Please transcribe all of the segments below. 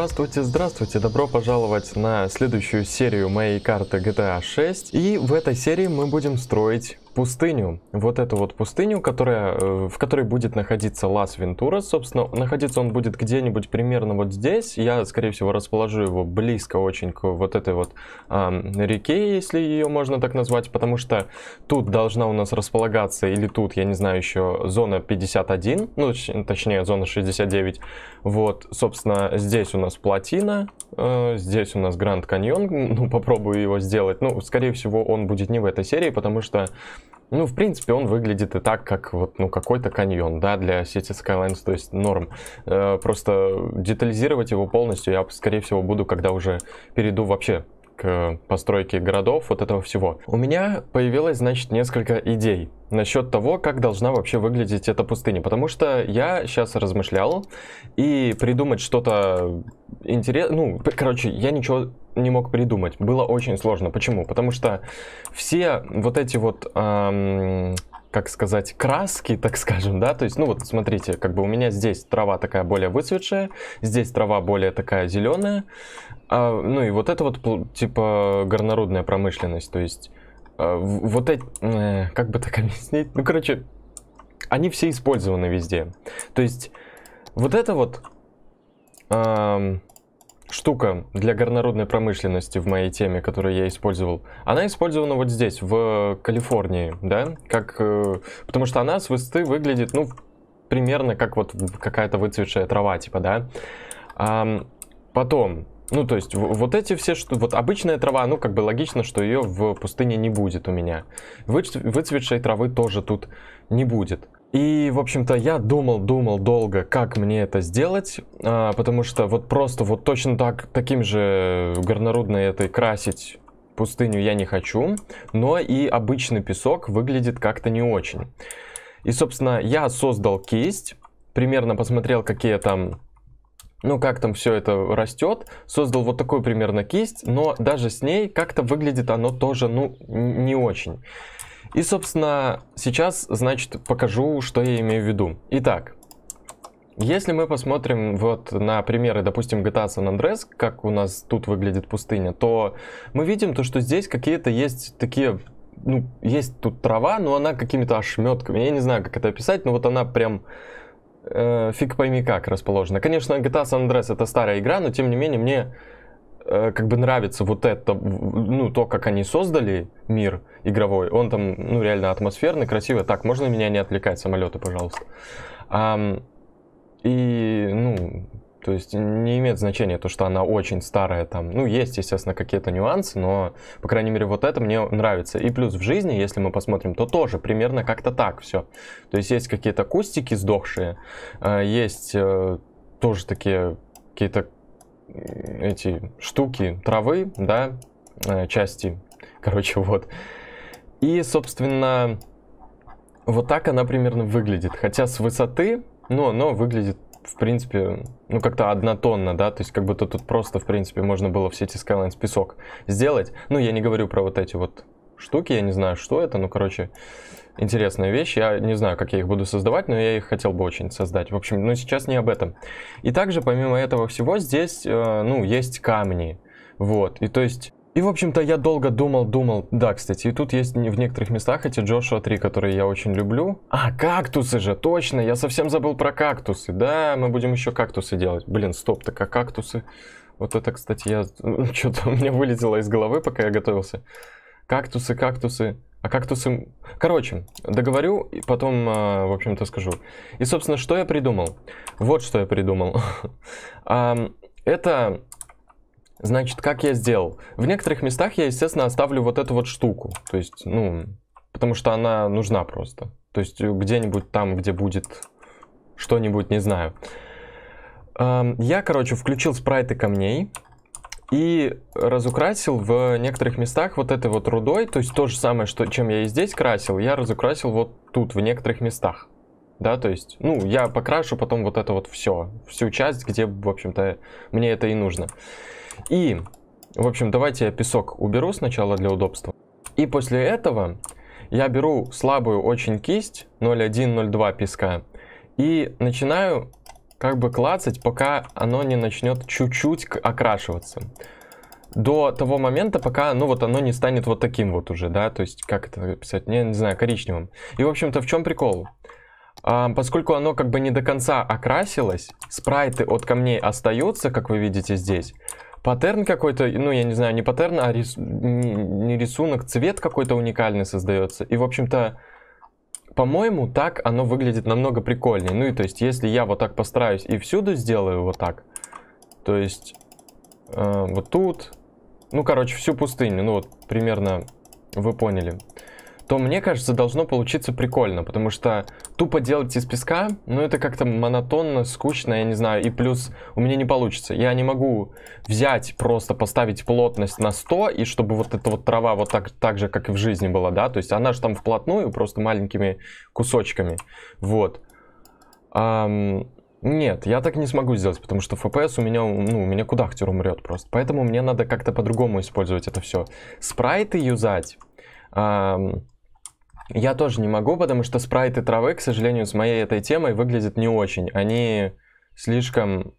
Здравствуйте, здравствуйте, добро пожаловать на следующую серию моей карты GTA 6. И в этой серии мы будем строить пустыню, вот эту вот пустыню, которая, э, в которой будет находиться Лас Вентура, собственно, находиться он будет где-нибудь примерно вот здесь, я, скорее всего, расположу его близко очень к вот этой вот э, реке, если ее можно так назвать, потому что тут должна у нас располагаться, или тут, я не знаю, еще зона 51, ну, точнее, зона 69, вот, собственно, здесь у нас плотина, э, здесь у нас Гранд Каньон, ну, попробую его сделать, ну, скорее всего, он будет не в этой серии, потому что ну, в принципе, он выглядит и так, как вот, ну, какой-то каньон, да, для сети Skylines, то есть норм. Э, просто детализировать его полностью я, скорее всего, буду, когда уже перейду вообще постройки городов, вот этого всего. У меня появилось, значит, несколько идей насчет того, как должна вообще выглядеть эта пустыня. Потому что я сейчас размышлял и придумать что-то интересное. Ну, короче, я ничего не мог придумать. Было очень сложно. Почему? Потому что все вот эти вот... Эм, как сказать, краски, так скажем, да, то есть, ну вот, смотрите, как бы у меня здесь трава такая более выцветшая, здесь трава более такая зеленая, а, ну и вот это вот типа горнорудная промышленность, то есть а, вот эти, э, как бы так объяснить, ну короче, они все использованы везде. То есть вот эта вот э, штука для горнорудной промышленности в моей теме, которую я использовал, она использована вот здесь, в Калифорнии, да, как, э, потому что она с высоты выглядит, ну, примерно как вот какая-то выцветшая трава, типа, да. А, потом, ну, то есть, вот эти все, что... Вот обычная трава, ну, как бы логично, что ее в пустыне не будет у меня. Вы... Выцветшей травы тоже тут не будет. И, в общем-то, я думал, думал долго, как мне это сделать, а, потому что вот просто вот точно так, таким же горнорудной этой красить пустыню я не хочу, но и обычный песок выглядит как-то не очень. И, собственно, я создал кисть, примерно посмотрел, какие там ну как там все это растет, создал вот такую примерно кисть, но даже с ней как-то выглядит оно тоже, ну, не очень. И, собственно, сейчас, значит, покажу, что я имею в виду. Итак, если мы посмотрим вот на примеры, допустим, GTA San Andreas, как у нас тут выглядит пустыня, то мы видим то, что здесь какие-то есть такие ну, есть тут трава, но она какими-то ошметками. Я не знаю, как это описать, но вот она прям э, фиг пойми как расположена. Конечно, GTA San Andreas это старая игра, но тем не менее мне э, как бы нравится вот это, ну, то, как они создали мир игровой. Он там, ну, реально атмосферный, красивый. Так, можно меня не отвлекать, самолеты, пожалуйста. Um, и, ну, то есть не имеет значения то, что она очень старая там. Ну, есть, естественно, какие-то нюансы, но, по крайней мере, вот это мне нравится. И плюс в жизни, если мы посмотрим, то тоже примерно как-то так все. То есть есть какие-то кустики сдохшие, а есть э, тоже такие какие-то эти штуки травы, да, э, части, короче, вот. И, собственно, вот так она примерно выглядит. Хотя с высоты, ну, она выглядит в принципе, ну как-то однотонно, да, то есть как будто тут просто, в принципе, можно было все эти Skylines песок сделать. Ну, я не говорю про вот эти вот штуки, я не знаю, что это, ну, короче, интересная вещь. Я не знаю, как я их буду создавать, но я их хотел бы очень создать. В общем, но сейчас не об этом. И также, помимо этого всего, здесь, э, ну, есть камни, вот, и то есть и, в общем-то, я долго думал, думал. Да, кстати, и тут есть в некоторых местах эти Джошуа 3, которые я очень люблю. А, кактусы же, точно, я совсем забыл про кактусы. Да, мы будем еще кактусы делать. Блин, стоп, так а кактусы... Вот это, кстати, я... Ну, Что-то у меня вылетело из головы, пока я готовился. Кактусы, кактусы... А кактусы... Короче, договорю, и потом, а, в общем-то, скажу. И, собственно, что я придумал? Вот что я придумал. Это Значит, как я сделал? В некоторых местах я, естественно, оставлю вот эту вот штуку. То есть, ну, потому что она нужна просто. То есть, э, где-нибудь там, где будет что-нибудь, не знаю. Эм, я, короче, включил спрайты камней и разукрасил в некоторых местах вот этой вот рудой. То есть, то же самое, что, чем я и здесь красил, я разукрасил вот тут, в некоторых местах. Да, то есть, ну, я покрашу потом вот это вот все, всю часть, где, в общем-то, мне это и нужно. Uh, и, в общем, давайте я песок уберу сначала для удобства. И после этого я беру слабую очень кисть 0.1-0.2 песка и начинаю как бы клацать, пока оно не начнет чуть-чуть окрашиваться. До того момента, пока, ну вот оно не станет вот таким вот уже, да, то есть как это писать, не, не знаю, коричневым. И, в общем-то, в чем прикол? А, поскольку оно как бы не до конца окрасилось, спрайты от камней остаются, как вы видите здесь, паттерн какой-то, ну, я не знаю, не паттерн, а рис, не, не рисунок, цвет какой-то уникальный создается. И, в общем-то, по-моему, так оно выглядит намного прикольнее. Ну, и то есть, если я вот так постараюсь и всюду сделаю вот так, то есть, э, вот тут, ну, короче, всю пустыню, ну, вот примерно вы поняли, то мне кажется, должно получиться прикольно, потому что тупо делать из песка, ну это как-то монотонно, скучно, я не знаю. И плюс у меня не получится. Я не могу взять, просто поставить плотность на 100, и чтобы вот эта вот трава вот так, так же, как и в жизни была, да? То есть она же там вплотную, просто маленькими кусочками. Вот. Ам... Нет, я так не смогу сделать, потому что FPS у меня, ну, у меня кудахтер умрет просто. Поэтому мне надо как-то по-другому использовать это все. Спрайты юзать. Ам я тоже не могу, потому что спрайты травы, к сожалению, с моей этой темой выглядят не очень. Они слишком...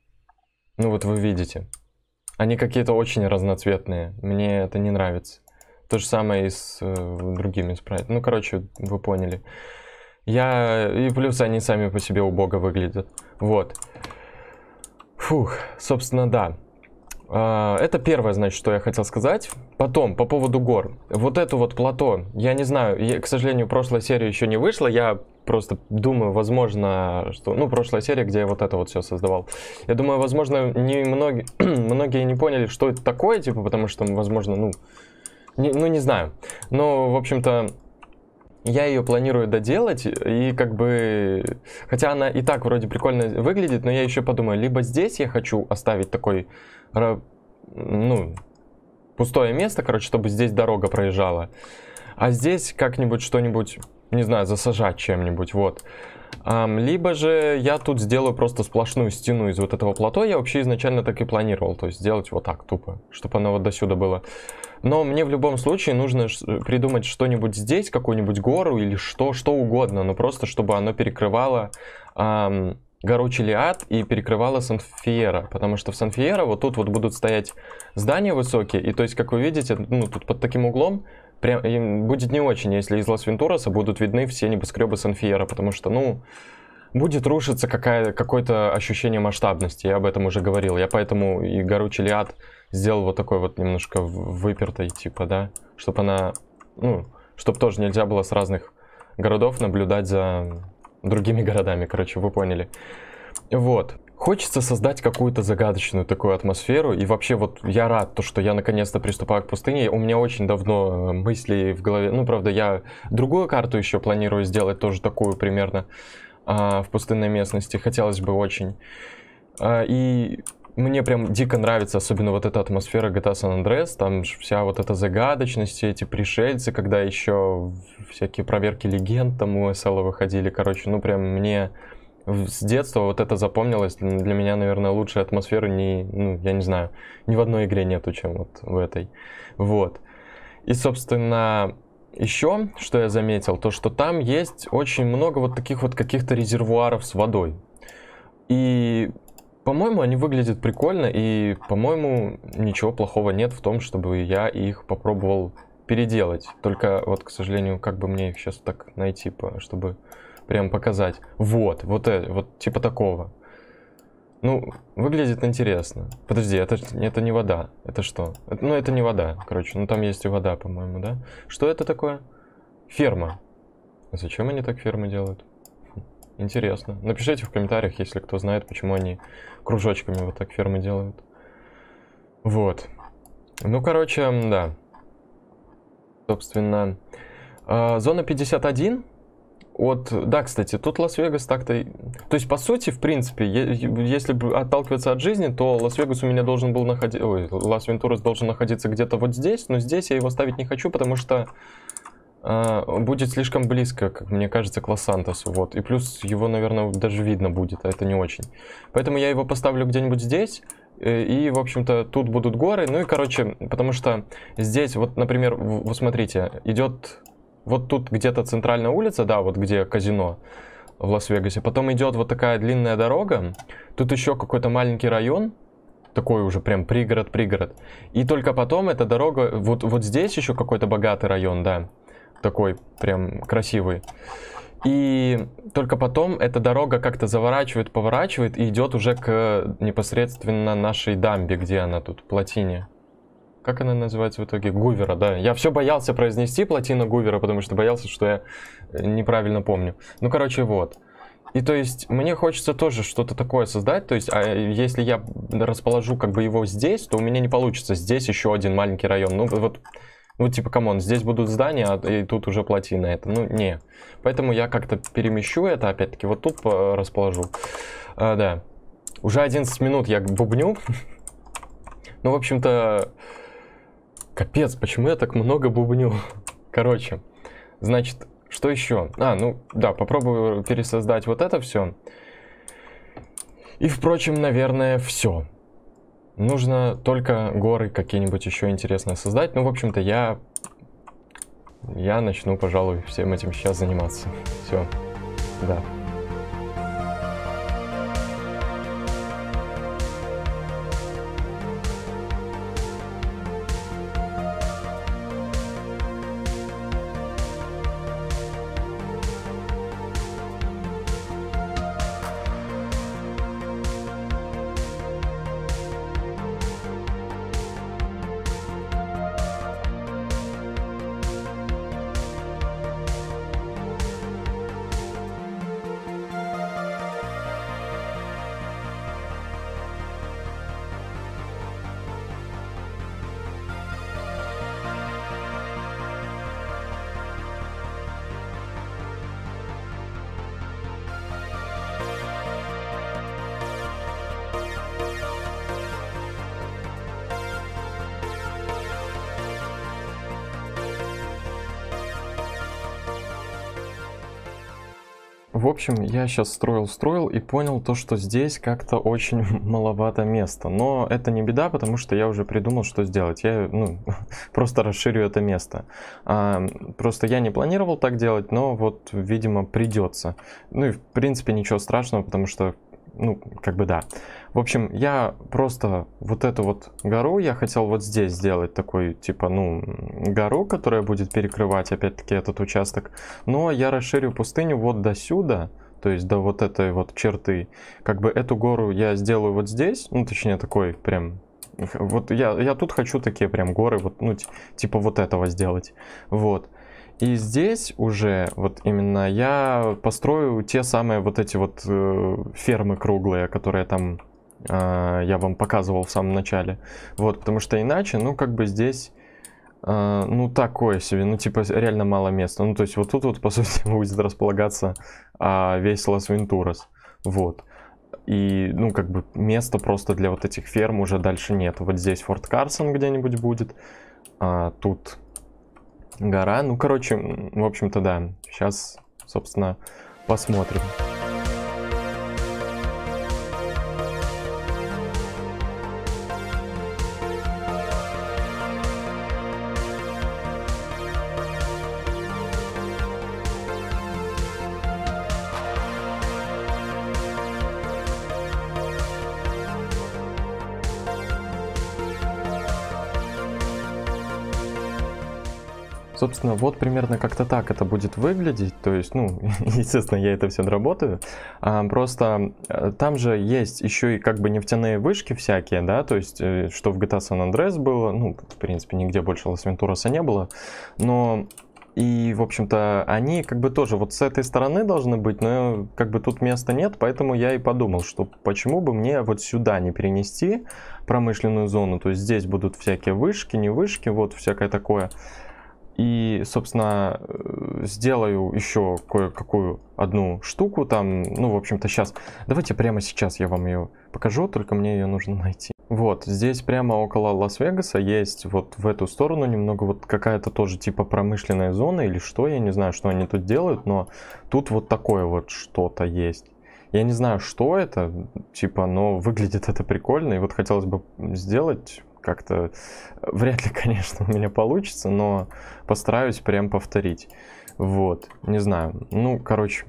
Ну вот вы видите. Они какие-то очень разноцветные. Мне это не нравится. То же самое и с э, другими спрайтами. Ну, короче, вы поняли. Я... И плюс они сами по себе убого выглядят. Вот. Фух, собственно, да. А, это первое, значит, что я хотел сказать. Потом, по поводу гор. Вот это вот плато, я не знаю, я, к сожалению, прошлая серия еще не вышла, я просто думаю, возможно, что... Ну, прошлая серия, где я вот это вот все создавал. Я думаю, возможно, не многие, многие не поняли, что это такое, типа, потому что, возможно, ну... Не, ну, не знаю. Но, в общем-то, я ее планирую доделать, и как бы... Хотя она и так вроде прикольно выглядит, но я еще подумаю, либо здесь я хочу оставить такой ну, пустое место, короче, чтобы здесь дорога проезжала. А здесь как-нибудь что-нибудь, не знаю, засажать чем-нибудь, вот. Um, либо же я тут сделаю просто сплошную стену из вот этого плато. Я вообще изначально так и планировал, то есть сделать вот так тупо, чтобы оно вот до сюда было. Но мне в любом случае нужно придумать что-нибудь здесь, какую-нибудь гору или что, что угодно, но просто чтобы оно перекрывало um, гору Чилиад и перекрывала сан Санфьера, потому что в сан Санфьера вот тут вот будут стоять здания высокие, и то есть, как вы видите, ну, тут под таким углом прям, им будет не очень, если из Лас-Вентураса будут видны все небоскребы сан Санфьера, потому что, ну, будет рушиться какая, какое-то ощущение масштабности, я об этом уже говорил, я поэтому и гору Чилиад сделал вот такой вот немножко выпертой, типа, да, чтобы она, ну, чтобы тоже нельзя было с разных городов наблюдать за другими городами, короче, вы поняли. Вот. Хочется создать какую-то загадочную такую атмосферу. И вообще, вот я рад, то, что я наконец-то приступаю к пустыне. У меня очень давно э, мысли в голове. Ну, правда, я другую карту еще планирую сделать, тоже такую примерно, а, в пустынной местности. Хотелось бы очень. А, и мне прям дико нравится, особенно вот эта атмосфера GTA San Andreas, там вся вот эта загадочность, эти пришельцы, когда еще всякие проверки легенд там у SL выходили, короче, ну прям мне с детства вот это запомнилось. Для меня, наверное, лучшей атмосферы не, ну, я не знаю, ни в одной игре нету, чем вот в этой. Вот. И, собственно, еще, что я заметил, то, что там есть очень много вот таких вот каких-то резервуаров с водой. И по-моему, они выглядят прикольно, и, по-моему, ничего плохого нет в том, чтобы я их попробовал переделать. Только вот, к сожалению, как бы мне их сейчас так найти, чтобы прям показать. Вот, вот это, вот типа такого. Ну, выглядит интересно. Подожди, это, это не вода. Это что? Это, ну, это не вода, короче. Ну, там есть и вода, по-моему, да? Что это такое? Ферма. А зачем они так фермы делают? Интересно. Напишите в комментариях, если кто знает, почему они кружочками вот так фермы делают. Вот. Ну, короче, да. Собственно, а, зона 51 Вот, Да, кстати, тут Лас-Вегас так-то... То есть, по сути, в принципе, если отталкиваться от жизни, то Лас-Вегас у меня должен был находиться... Ой, Лас-Вентурас должен находиться где-то вот здесь, но здесь я его ставить не хочу, потому что а, будет слишком близко, как мне кажется, к Лос-Сантосу. Вот. И плюс его, наверное, даже видно будет, а это не очень. Поэтому я его поставлю где-нибудь здесь. Э, и, в общем-то, тут будут горы. Ну и, короче, потому что здесь, вот, например, вы смотрите, идет вот тут где-то центральная улица, да, вот где казино в Лас-Вегасе. Потом идет вот такая длинная дорога. Тут еще какой-то маленький район, такой уже прям пригород-пригород. И только потом эта дорога, вот, вот здесь еще какой-то богатый район, да такой прям красивый. И только потом эта дорога как-то заворачивает, поворачивает и идет уже к непосредственно нашей дамбе, где она тут, плотине. Как она называется в итоге? Гувера, да. Я все боялся произнести плотина Гувера, потому что боялся, что я э, неправильно помню. Ну, короче, вот. И то есть мне хочется тоже что-то такое создать. То есть а э, если я расположу как бы его здесь, то у меня не получится здесь еще один маленький район. Ну вот ну, типа, камон, здесь будут здания, а и тут уже плати на это. Ну, не. Поэтому я как-то перемещу это, опять-таки, вот тут э, расположу. А, да. Уже 11 минут я бубню. Ну, в общем-то... Капец, почему я так много бубню? Короче, значит, что еще? А, ну, да, попробую пересоздать вот это все. И, впрочем, наверное, все. Нужно только горы какие-нибудь еще интересные создать. Ну, в общем-то, я... Я начну, пожалуй, всем этим сейчас заниматься. Все. Да. общем, я сейчас строил-строил и понял то, что здесь как-то очень маловато места. Но это не беда, потому что я уже придумал, что сделать. Я ну, просто расширю это место. А, просто я не планировал так делать, но вот, видимо, придется. Ну и, в принципе, ничего страшного, потому что ну, как бы да. В общем, я просто вот эту вот гору, я хотел вот здесь сделать такой, типа, ну, гору, которая будет перекрывать, опять-таки, этот участок. Но я расширю пустыню вот до сюда, то есть до вот этой вот черты. Как бы эту гору я сделаю вот здесь, ну, точнее, такой прям... Вот я, я тут хочу такие прям горы, вот, ну, типа вот этого сделать. Вот. И здесь уже вот именно я построю те самые вот эти вот э, фермы круглые, которые там э, я вам показывал в самом начале. Вот, потому что иначе, ну, как бы здесь... Uh, ну, такое себе, ну, типа, реально мало места. Ну, то есть, вот тут вот, по сути, будет располагаться uh, весь Лас-Вентурас. Вот. И, ну, как бы, места просто для вот этих ферм уже дальше нет. Вот здесь Форт Карсон где-нибудь будет. Uh, тут гора. Ну, короче, в общем-то, да. Сейчас, собственно, посмотрим. Соответственно, вот примерно как-то так это будет выглядеть. То есть, ну, естественно, я это все доработаю. А, просто э, там же есть еще и как бы нефтяные вышки всякие, да, то есть, э, что в GTA San Andreas было, ну, в принципе, нигде больше Лас-Вентураса не было. Но и, в общем-то, они как бы тоже вот с этой стороны должны быть, но как бы тут места нет, поэтому я и подумал, что почему бы мне вот сюда не перенести промышленную зону, то есть здесь будут всякие вышки, не вышки, вот всякое такое. И, собственно, э, сделаю еще кое-какую одну штуку там. Ну, в общем-то, сейчас. Давайте прямо сейчас я вам ее покажу, только мне ее нужно найти. Вот, здесь прямо около Лас-Вегаса есть вот в эту сторону немного вот какая-то тоже типа промышленная зона или что, я не знаю, что они тут делают, но тут вот такое вот что-то есть. Я не знаю, что это, типа, но выглядит это прикольно, и вот хотелось бы сделать как-то э, вряд ли, конечно, у меня получится, но постараюсь прям повторить. Вот, не знаю. Ну, короче,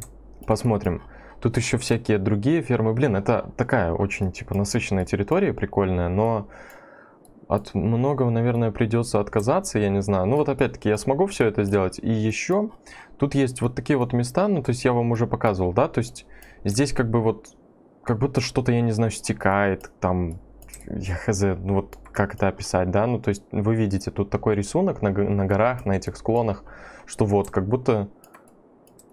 посмотрим. Тут еще всякие другие фермы. Блин, это такая очень, типа, насыщенная территория, прикольная, но от многого, наверное, придется отказаться, я не знаю. Ну вот опять-таки я смогу все это сделать. И еще тут есть вот такие вот места, ну то есть я вам уже показывал, да, то есть здесь как бы вот, как будто что-то, я не знаю, стекает, там, я хз, ну вот как это описать, да, ну то есть вы видите тут такой рисунок на, на горах, на этих склонах, что вот как будто,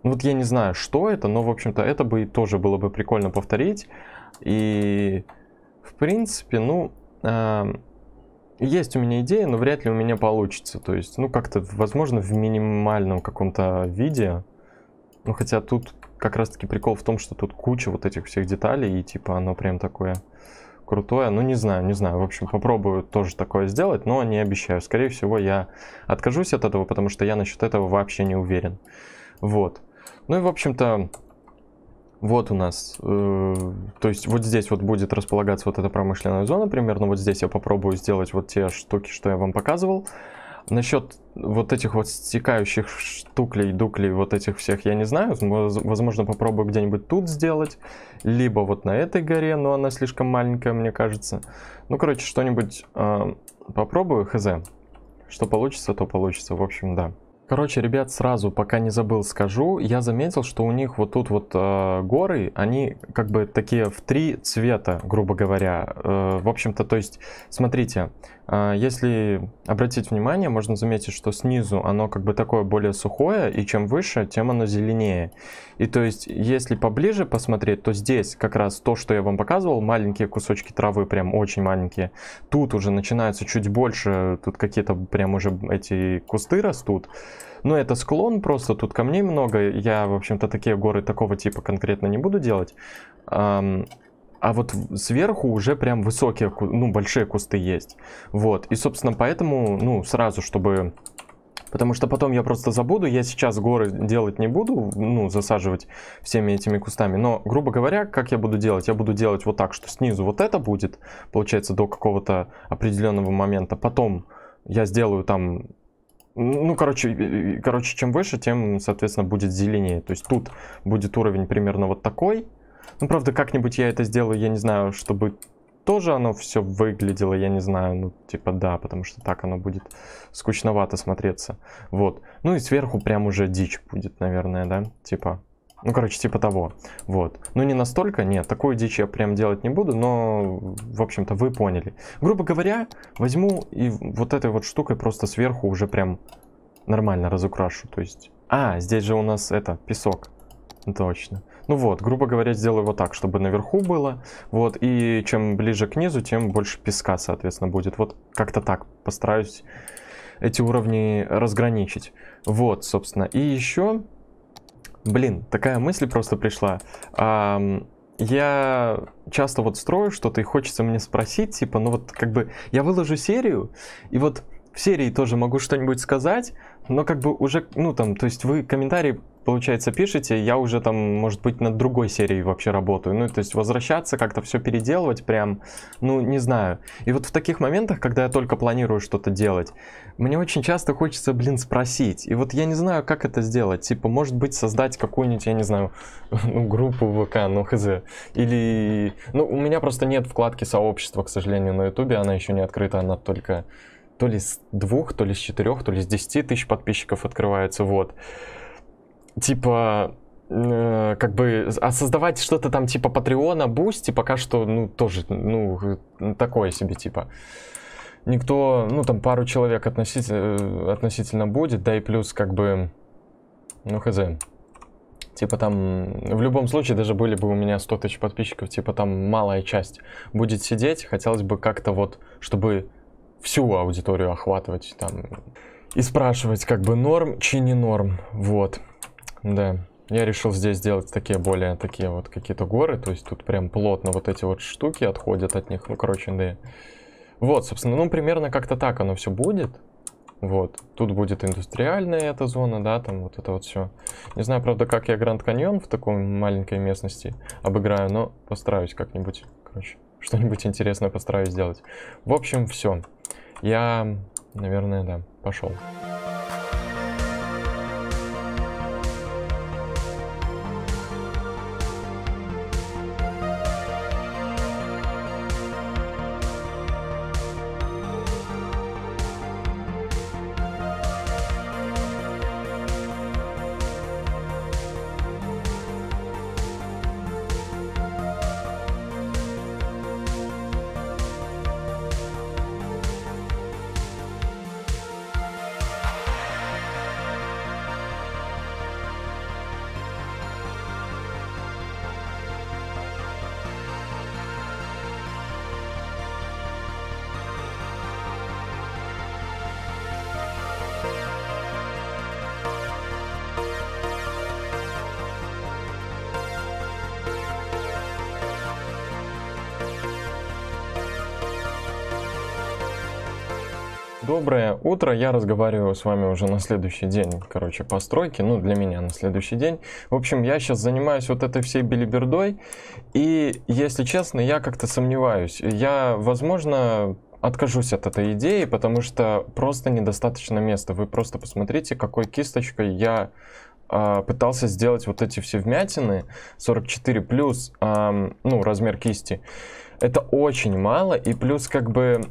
ну вот я не знаю, что это, но в общем-то это бы тоже было бы прикольно повторить. И в принципе, ну, э, есть у меня идея, но вряд ли у меня получится. То есть, ну как-то, возможно, в минимальном каком-то виде. Ну хотя тут как раз-таки прикол в том, что тут куча вот этих всех деталей, и типа оно прям такое крутое. Ну, не знаю, не знаю. В общем, попробую тоже такое сделать, но не обещаю. Скорее всего, я откажусь от этого, потому что я насчет этого вообще не уверен. Вот. Ну и, в общем-то, вот у нас, э, то есть вот здесь вот будет располагаться вот эта промышленная зона примерно, вот здесь я попробую сделать вот те штуки, что я вам показывал. Насчет вот этих вот стекающих штуклей, дуклей, вот этих всех, я не знаю. Возможно, попробую где-нибудь тут сделать. Либо вот на этой горе, но она слишком маленькая, мне кажется. Ну, короче, что-нибудь э, попробую, хз. Что получится, то получится. В общем, да. Короче, ребят, сразу, пока не забыл, скажу. Я заметил, что у них вот тут вот э, горы, они как бы такие в три цвета, грубо говоря. Э, в общем-то, то есть, смотрите, а, если обратить внимание, можно заметить, что снизу оно как бы такое более сухое, и чем выше, тем оно зеленее. И то есть, если поближе посмотреть, то здесь как раз то, что я вам показывал, маленькие кусочки травы, прям очень маленькие. Тут уже начинается чуть больше, тут какие-то прям уже эти кусты растут. Но это склон просто, тут камней много. Я, в общем-то, такие горы такого типа конкретно не буду делать а вот сверху уже прям высокие, ну, большие кусты есть. Вот, и, собственно, поэтому, ну, сразу, чтобы... Потому что потом я просто забуду, я сейчас горы делать не буду, ну, засаживать всеми этими кустами. Но, грубо говоря, как я буду делать? Я буду делать вот так, что снизу вот это будет, получается, до какого-то определенного момента. Потом я сделаю там ну, ну короче, короче, чем выше, тем, соответственно, будет зеленее. То есть тут будет уровень примерно вот такой, ну, правда, как-нибудь я это сделаю, я не знаю, чтобы тоже оно все выглядело, я не знаю, ну, типа, да, потому что так оно будет скучновато смотреться. Вот. Ну и сверху прям уже дичь будет, наверное, да, типа. Ну, короче, типа того. Вот. Ну, не настолько, нет, такую дичь я прям делать не буду, но, в общем-то, вы поняли. Грубо говоря, возьму и вот этой вот штукой просто сверху уже прям нормально разукрашу, то есть... А, здесь же у нас это, песок. Точно. Ну вот, грубо говоря, сделаю вот так, чтобы наверху было. Вот, и чем ближе к низу, тем больше песка, соответственно, будет. Вот как-то так постараюсь эти уровни разграничить. Вот, собственно. И еще, блин, такая мысль просто пришла. Эм, я часто вот строю что-то, и хочется мне спросить, типа, ну вот как бы я выложу серию, и вот в серии тоже могу что-нибудь сказать, но как бы уже, ну там, то есть вы комментарии получается, пишете, я уже там, может быть, над другой серией вообще работаю. Ну, то есть возвращаться, как-то все переделывать прям, ну, не знаю. И вот в таких моментах, когда я только планирую что-то делать, мне очень часто хочется, блин, спросить. И вот я не знаю, как это сделать. Типа, может быть, создать какую-нибудь, я не знаю, ну, группу ВК, ну, хз. Или... Ну, у меня просто нет вкладки сообщества, к сожалению, на Ютубе. Она еще не открыта, она только то ли с двух, то ли с четырех, то ли с десяти тысяч подписчиков открывается, вот типа э, как бы а создавать что-то там типа Патреона, Бусти пока что, ну, тоже, ну, такое себе, типа. Никто, ну, там пару человек относительно, э, относительно будет, да и плюс, как бы, ну, хз. Типа там, в любом случае, даже были бы у меня 100 тысяч подписчиков, типа там малая часть будет сидеть. Хотелось бы как-то вот, чтобы всю аудиторию охватывать там и спрашивать, как бы норм, чи не норм, вот. Да. Я решил здесь сделать такие более такие вот какие-то горы. То есть тут прям плотно вот эти вот штуки отходят от них. Ну, короче, да. Вот, собственно, ну, примерно как-то так оно все будет. Вот. Тут будет индустриальная эта зона, да, там вот это вот все. Не знаю, правда, как я Гранд Каньон в такой маленькой местности обыграю, но постараюсь как-нибудь, короче, что-нибудь интересное постараюсь сделать. В общем, все. Я, наверное, да, пошел. Пошел. Доброе утро, я разговариваю с вами уже на следующий день, короче, постройки, ну, для меня на следующий день. В общем, я сейчас занимаюсь вот этой всей билибердой, и, если честно, я как-то сомневаюсь. Я, возможно, откажусь от этой идеи, потому что просто недостаточно места. Вы просто посмотрите, какой кисточкой я а, пытался сделать вот эти все вмятины, 44 плюс, э, ну, размер кисти. Это очень мало, и плюс как бы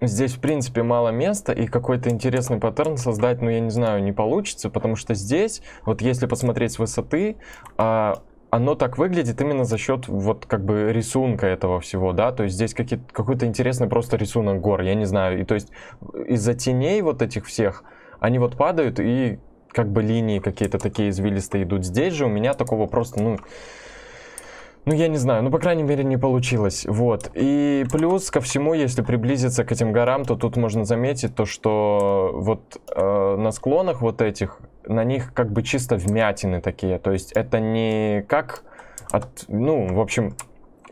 здесь, в принципе, мало места, и какой-то интересный паттерн создать, ну, я не знаю, не получится, потому что здесь, вот если посмотреть с высоты, а, оно так выглядит именно за счет вот как бы рисунка этого всего, да, то есть здесь какой-то интересный просто рисунок гор, я не знаю, и то есть из-за теней вот этих всех, они вот падают и как бы линии какие-то такие извилистые идут. Здесь же у меня такого просто, ну, ну, я не знаю, ну, по крайней мере, не получилось. Вот. И плюс ко всему, если приблизиться к этим горам, то тут можно заметить то, что вот э, на склонах вот этих, на них как бы чисто вмятины такие. То есть это не как от, ну, в общем,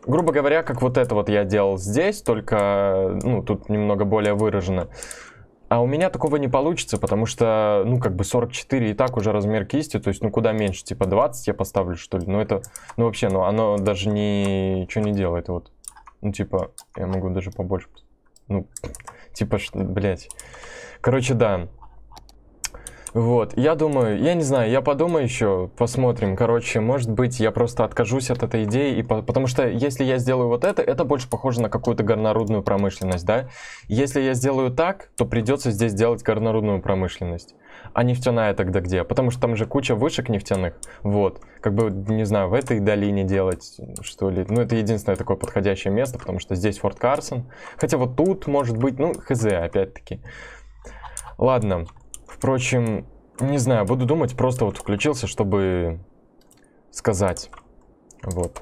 грубо говоря, как вот это вот я делал здесь, только, ну, тут немного более выражено. А у меня такого не получится, потому что, ну, как бы 44 и так уже размер кисти, то есть, ну, куда меньше, типа 20 я поставлю, что ли. Ну, это, ну, вообще, ну, оно даже ни, ничего не делает, вот. Ну, типа, я могу даже побольше. Ну, типа, блядь. Короче, да. Вот, я думаю, я не знаю, я подумаю еще, посмотрим. Короче, может быть, я просто откажусь от этой идеи, и по... потому что если я сделаю вот это, это больше похоже на какую-то горнорудную промышленность, да? Если я сделаю так, то придется здесь делать горнорудную промышленность. А нефтяная тогда где? Потому что там же куча вышек нефтяных. Вот. Как бы, не знаю, в этой долине делать, что ли. Ну, это единственное такое подходящее место, потому что здесь Форт Карсон. Хотя вот тут, может быть, ну, хз, опять-таки. Ладно, Впрочем, не знаю, буду думать, просто вот включился, чтобы сказать. Вот.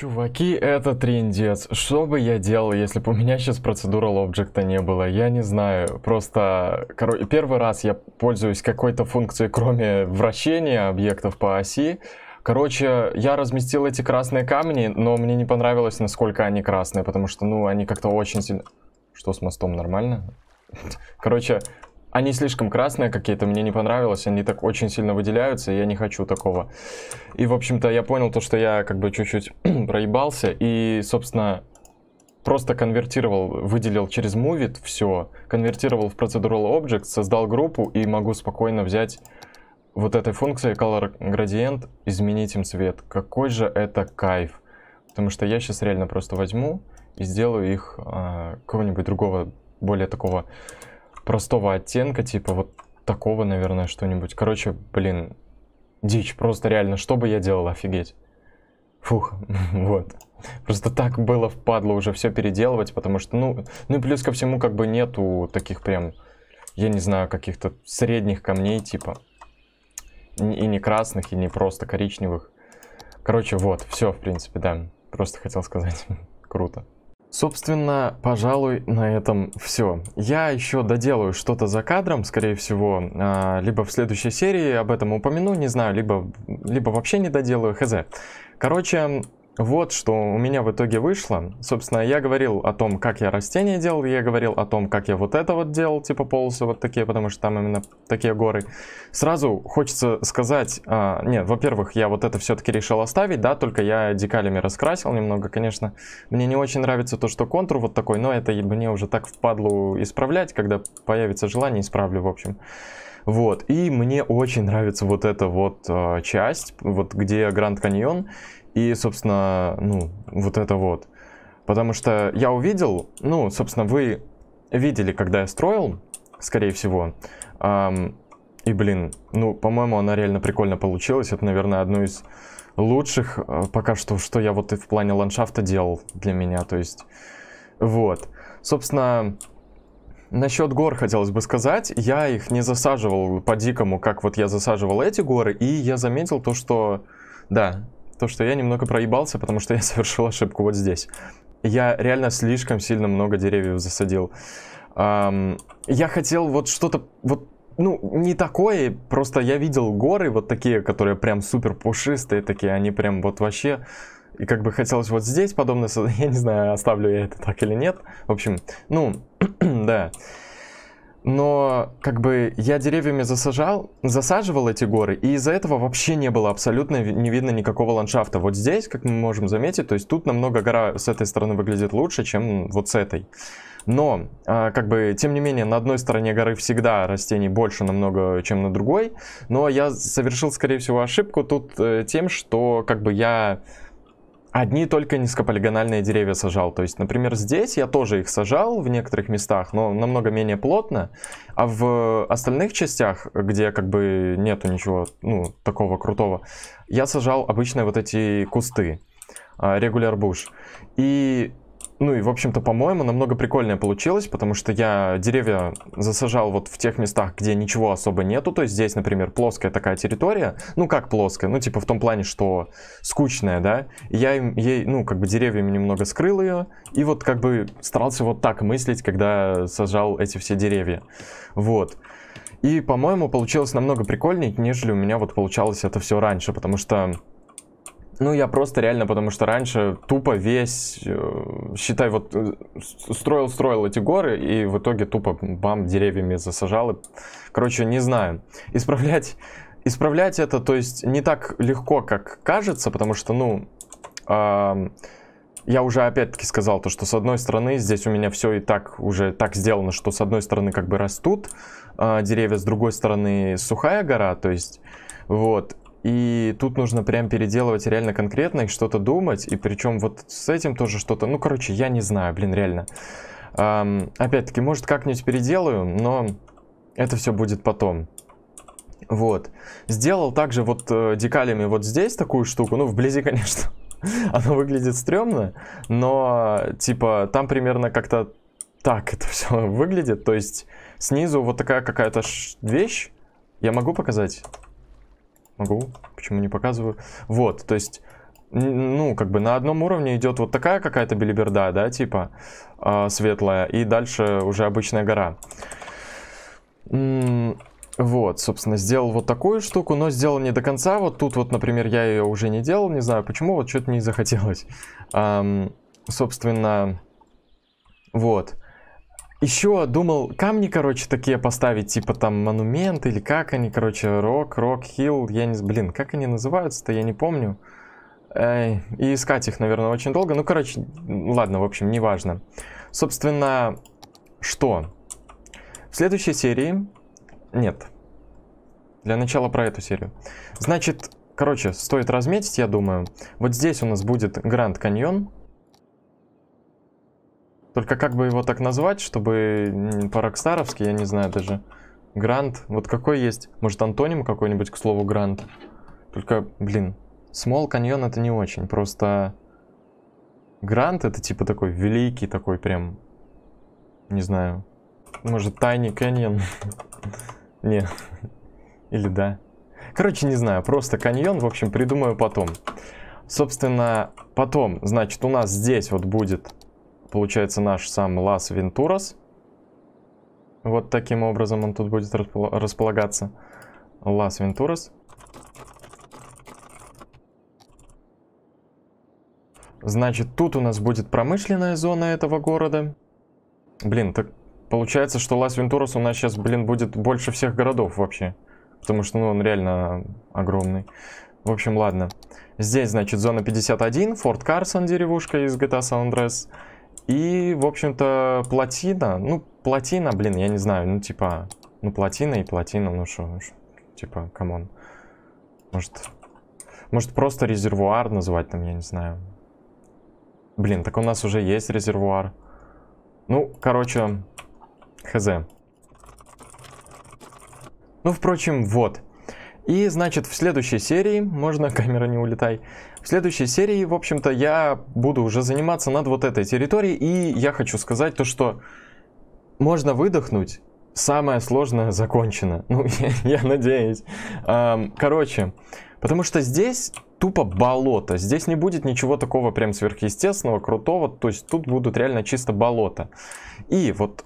Чуваки, это трендец. Что бы я делал, если бы у меня сейчас процедура объекта не было? Я не знаю. Просто короче, первый раз я пользуюсь какой-то функцией, кроме вращения объектов по оси. Короче, я разместил эти красные камни, но мне не понравилось, насколько они красные, потому что, ну, они как-то очень сильно... Что с мостом, нормально? Короче, они слишком красные какие-то, мне не понравилось, они так очень сильно выделяются, и я не хочу такого. И, в общем-то, я понял то, что я как бы чуть-чуть проебался, и, собственно, просто конвертировал, выделил через Movit все, конвертировал в Procedural Object, создал группу, и могу спокойно взять вот этой функции Color Gradient, изменить им цвет. Какой же это кайф! Потому что я сейчас реально просто возьму и сделаю их э, а, какого-нибудь другого, более такого простого оттенка, типа вот такого, наверное, что-нибудь. Короче, блин, дичь, просто реально, что бы я делал, офигеть. Фух, вот. Просто так было впадло уже все переделывать, потому что, ну, ну и плюс ко всему, как бы нету таких прям, я не знаю, каких-то средних камней, типа. И не красных, и не просто коричневых. Короче, вот, все, в принципе, да. Просто хотел сказать. Круто. Собственно, пожалуй, на этом все. Я еще доделаю что-то за кадром, скорее всего, а, либо в следующей серии об этом упомяну, не знаю, либо, либо вообще не доделаю, хз. Короче, вот что у меня в итоге вышло. Собственно, я говорил о том, как я растения делал, я говорил о том, как я вот это вот делал, типа полосы вот такие, потому что там именно такие горы. Сразу хочется сказать, а, нет, во-первых, я вот это все-таки решил оставить, да, только я декалями раскрасил немного, конечно. Мне не очень нравится то, что контур вот такой, но это мне уже так впадлу исправлять, когда появится желание, исправлю, в общем. Вот, и мне очень нравится вот эта вот э, часть, вот где Гранд Каньон и, собственно, ну, вот это вот. Потому что я увидел, ну, собственно, вы видели, когда я строил, скорее всего, эм, и, блин, ну, по-моему, она реально прикольно получилась. Это, наверное, одно из лучших э, пока что, что я вот и в плане ландшафта делал для меня. То есть, вот. Собственно, Насчет гор хотелось бы сказать. Я их не засаживал по-дикому, как вот я засаживал эти горы. И я заметил то, что... Да, то, что я немного проебался, потому что я совершил ошибку вот здесь. Я реально слишком сильно много деревьев засадил. Эм, я хотел вот что-то... Вот ну, не такое, просто я видел горы вот такие, которые прям супер пушистые такие, они прям вот вообще и как бы хотелось вот здесь подобное создать. Я не знаю, оставлю я это так или нет. В общем, ну, да. Но как бы я деревьями засажал, засаживал эти горы, и из-за этого вообще не было абсолютно не видно никакого ландшафта. Вот здесь, как мы можем заметить, то есть тут намного гора с этой стороны выглядит лучше, чем вот с этой. Но, а, как бы, тем не менее, на одной стороне горы всегда растений больше намного, чем на другой. Но я совершил, скорее всего, ошибку тут э, тем, что, как бы, я Одни только низкополигональные деревья сажал. То есть, например, здесь я тоже их сажал в некоторых местах, но намного менее плотно. А в остальных частях, где как бы нету ничего ну, такого крутого, я сажал обычные вот эти кусты, а, регуляр буш. И ну и, в общем-то, по-моему, намного прикольнее получилось, потому что я деревья засажал вот в тех местах, где ничего особо нету. То есть здесь, например, плоская такая территория. Ну как плоская? Ну типа в том плане, что скучная, да? Я им, ей, ну как бы деревьями немного скрыл ее. И вот как бы старался вот так мыслить, когда сажал эти все деревья. Вот. И, по-моему, получилось намного прикольнее, нежели у меня вот получалось это все раньше, потому что ну, я просто реально, потому что раньше тупо весь, э, считай, вот э, строил-строил эти горы, и в итоге тупо бам, деревьями засажал. короче, не знаю. Исправлять, исправлять это, то есть, не так легко, как кажется, потому что, ну, э, я уже опять-таки сказал то, что с одной стороны здесь у меня все и так уже так сделано, что с одной стороны как бы растут э, деревья, с другой стороны сухая гора, то есть... Вот. И тут нужно прям переделывать реально конкретно и что-то думать. И причем вот с этим тоже что-то... Ну, короче, я не знаю, блин, реально. Эм, Опять-таки, может, как-нибудь переделаю, но это все будет потом. Вот. Сделал также вот э, декалями вот здесь такую штуку. Ну, вблизи, конечно, она выглядит стрёмно. Но, типа, там примерно как-то так это все выглядит. То есть снизу вот такая какая-то вещь. Я могу показать? Могу, почему не показываю. Вот, то есть, ну, как бы на одном уровне идет вот такая какая-то белиберда, да, типа э, светлая, и дальше уже обычная гора. М вот, собственно, сделал вот такую штуку, но сделал не до конца. Вот тут вот, например, я ее уже не делал, не знаю почему, вот что-то не захотелось. Эм, собственно, вот. Еще думал камни, короче, такие поставить, типа там монумент или как они, короче, рок, рок, хилл, я не... Блин, как они называются-то, я не помню. Эй, и искать их, наверное, очень долго. Ну, короче, ладно, в общем, неважно. Собственно, что? В следующей серии... Нет. Для начала про эту серию. Значит, короче, стоит разметить, я думаю. Вот здесь у нас будет Гранд Каньон. Только как бы его так назвать, чтобы по-рокстаровски, я не знаю даже. Грант. Вот какой есть? Может, антоним какой-нибудь к слову грант? Только, блин, Small Canyon это не очень. Просто грант это типа такой великий, такой прям, не знаю, может, Tiny Canyon? не. Или да. Короче, не знаю, просто каньон, в общем, придумаю потом. Собственно, потом, значит, у нас здесь вот будет получается, наш сам Лас Вентурас. Вот таким образом он тут будет располагаться. Лас Вентурас. Значит, тут у нас будет промышленная зона этого города. Блин, так получается, что Лас-Вентурас у нас сейчас, блин, будет больше всех городов вообще. Потому что, ну, он реально огромный. В общем, ладно. Здесь, значит, зона 51, Форт Карсон, деревушка из GTA San Andreas. И, в общем-то, плотина, ну, плотина, блин, я не знаю, ну, типа, ну, плотина и плотина, ну, что, типа, камон. Может, может, просто резервуар назвать там, я не знаю. Блин, так у нас уже есть резервуар. Ну, короче, хз. Ну, впрочем, вот. И, значит, в следующей серии, можно, камера не улетай, в следующей серии, в общем-то, я буду уже заниматься над вот этой территорией, и я хочу сказать то, что можно выдохнуть, самое сложное закончено. Ну, я, я надеюсь. короче, потому что здесь тупо болото. Здесь не будет ничего такого прям сверхъестественного, крутого. То есть тут будут реально чисто болото. И вот...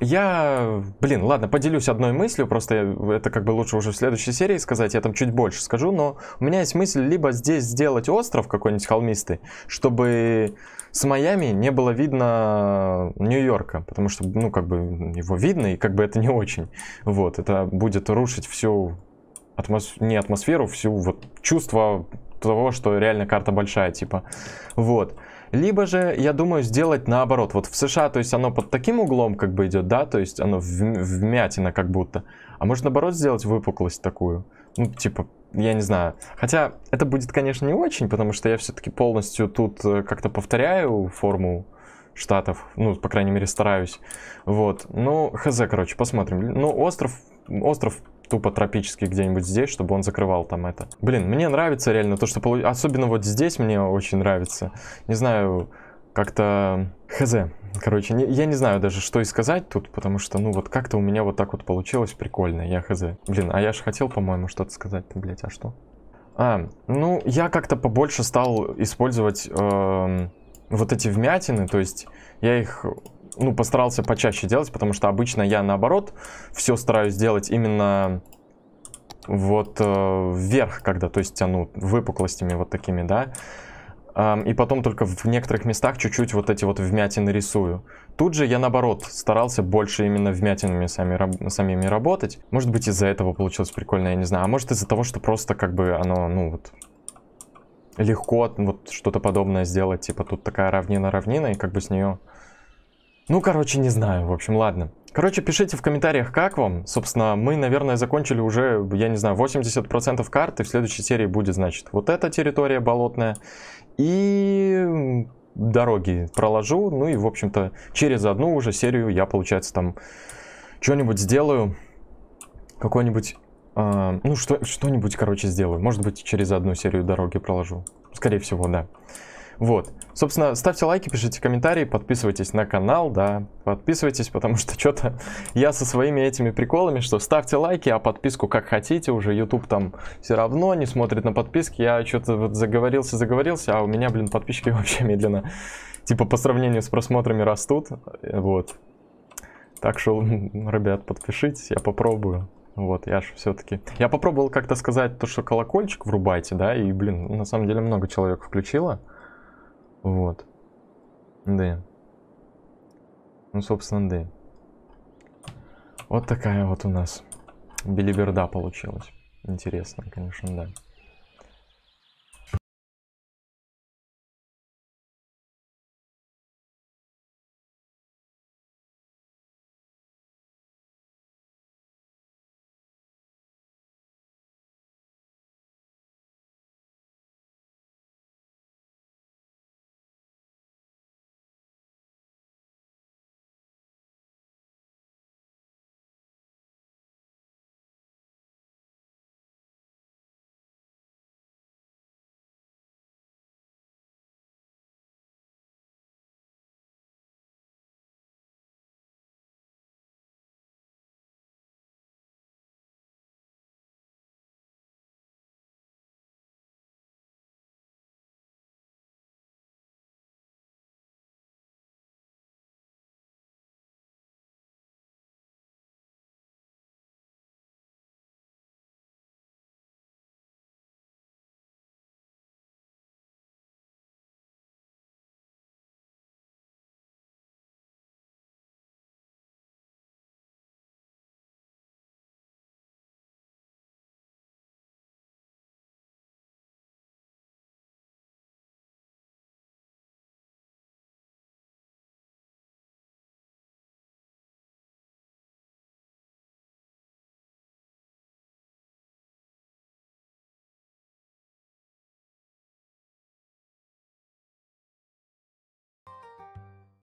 Я, блин, ладно, поделюсь одной мыслью, просто это как бы лучше уже в следующей серии сказать, я там чуть больше скажу, но у меня есть мысль либо здесь сделать остров какой-нибудь холмистый, чтобы с Майами не было видно Нью-Йорка, потому что, ну, как бы его видно, и как бы это не очень. Вот, это будет рушить всю атмос... не атмосферу, всю вот чувство того, что реально карта большая, типа. Вот. Либо же, я думаю, сделать наоборот. Вот в США, то есть оно под таким углом как бы идет, да, то есть оно вмятина как будто. А может наоборот сделать выпуклость такую? Ну, типа, я не знаю. Хотя это будет, конечно, не очень, потому что я все-таки полностью тут э, как-то повторяю форму штатов. Ну, по крайней мере, стараюсь. Вот. Ну, хз, короче, посмотрим. Ну, остров, остров тупо тропический где-нибудь здесь, чтобы он закрывал там это. Блин, мне нравится реально то, что... Полу... Особенно вот здесь мне очень нравится. Не знаю, как-то... Хз. Короче, не, я не знаю даже, что и сказать тут, потому что, ну, вот как-то у меня вот так вот получилось прикольно, я хз. Блин, а я же хотел, по-моему, что-то сказать, блять, а что? А, ну, я как-то побольше стал использовать э, вот эти вмятины, то есть я их ну, постарался почаще делать, потому что обычно я наоборот все стараюсь делать именно вот э, вверх, когда, то есть тяну а, выпуклостями вот такими, да. Эм, и потом только в некоторых местах чуть-чуть вот эти вот вмятины рисую. Тут же я наоборот старался больше именно вмятинами сами, раб, самими работать. Может быть из-за этого получилось прикольно, я не знаю. А может из-за того, что просто как бы оно, ну вот, легко вот что-то подобное сделать. Типа тут такая равнина-равнина и как бы с нее ну, короче, не знаю. В общем, ладно. Короче, пишите в комментариях, как вам. Собственно, мы, наверное, закончили уже, я не знаю, 80% карты. В следующей серии будет, значит, вот эта территория болотная. И дороги проложу. Ну и, в общем-то, через одну уже серию я, получается, там что-нибудь сделаю. Какой-нибудь... Э, ну, что-нибудь, короче, сделаю. Может быть, через одну серию дороги проложу. Скорее всего, да. Вот. Собственно, ставьте лайки, пишите комментарии, подписывайтесь на канал, да, подписывайтесь, потому что что-то я со своими этими приколами, что ставьте лайки, а подписку как хотите, уже YouTube там все равно не смотрит на подписки, я что-то вот заговорился, заговорился, а у меня, блин, подписчики вообще медленно, типа по сравнению с просмотрами растут, вот. Так что, ребят, подпишитесь, я попробую. Вот, я же все-таки... Я попробовал как-то сказать то, что колокольчик врубайте, да, и, блин, на самом деле много человек включило. Вот. Да. Ну, собственно, да. Вот такая вот у нас билиберда получилась. Интересно, конечно, да.